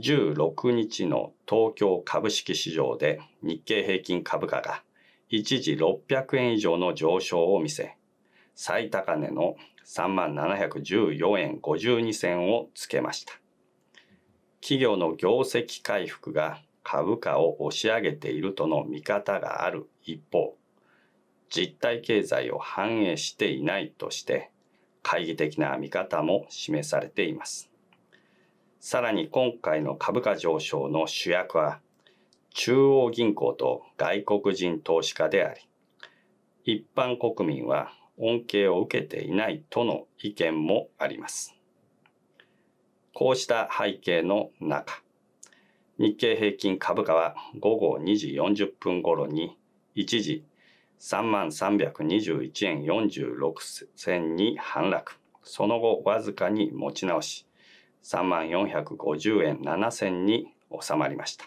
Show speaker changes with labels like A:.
A: 16日の東京株式市場で日経平均株価が一時600円以上の上昇を見せ、最高値の3714円52銭をつけました。企業の業績回復が株価を押し上げているとの見方がある一方、実体経済を反映していないとして、懐疑的な見方も示されています。さらに今回の株価上昇の主役は、中央銀行と外国人投資家であり、一般国民は恩恵を受けていないとの意見もあります。こうした背景の中、日経平均株価は午後2時40分頃に一時3321万円46銭に反落。その後わずかに持ち直し、3450円7 0 0 0に収まりました。